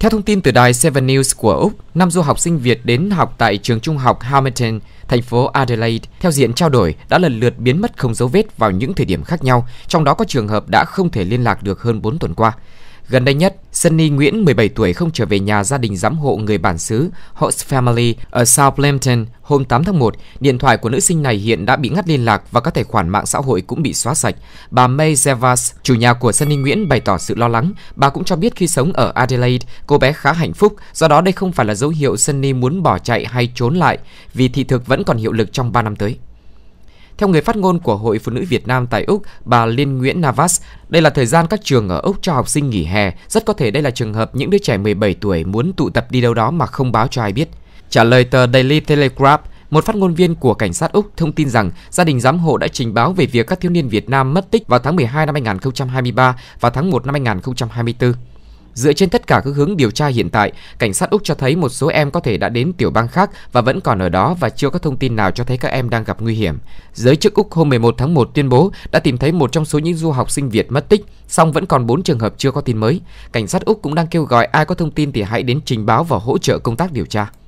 Theo thông tin từ đài Seven News của Úc, năm du học sinh Việt đến học tại trường trung học Hamilton, thành phố Adelaide, theo diện trao đổi, đã lần lượt biến mất không dấu vết vào những thời điểm khác nhau, trong đó có trường hợp đã không thể liên lạc được hơn 4 tuần qua. Gần đây nhất, Sunny Nguyễn, 17 tuổi, không trở về nhà gia đình giám hộ người bản xứ Host Family ở Southampton hôm 8 tháng 1. Điện thoại của nữ sinh này hiện đã bị ngắt liên lạc và các tài khoản mạng xã hội cũng bị xóa sạch. Bà May Zevas, chủ nhà của Sunny Nguyễn, bày tỏ sự lo lắng. Bà cũng cho biết khi sống ở Adelaide, cô bé khá hạnh phúc, do đó đây không phải là dấu hiệu Sunny muốn bỏ chạy hay trốn lại, vì thị thực vẫn còn hiệu lực trong 3 năm tới. Theo người phát ngôn của Hội Phụ nữ Việt Nam tại Úc, bà Liên Nguyễn Navas, đây là thời gian các trường ở Úc cho học sinh nghỉ hè. Rất có thể đây là trường hợp những đứa trẻ 17 tuổi muốn tụ tập đi đâu đó mà không báo cho ai biết. Trả lời tờ Daily Telegraph, một phát ngôn viên của cảnh sát Úc thông tin rằng gia đình giám hộ đã trình báo về việc các thiếu niên Việt Nam mất tích vào tháng 12 năm 2023 và tháng 1 năm 2024. Dựa trên tất cả các hướng điều tra hiện tại, cảnh sát Úc cho thấy một số em có thể đã đến tiểu bang khác và vẫn còn ở đó và chưa có thông tin nào cho thấy các em đang gặp nguy hiểm. Giới chức Úc hôm 11 tháng 1 tuyên bố đã tìm thấy một trong số những du học sinh Việt mất tích, song vẫn còn 4 trường hợp chưa có tin mới. Cảnh sát Úc cũng đang kêu gọi ai có thông tin thì hãy đến trình báo và hỗ trợ công tác điều tra.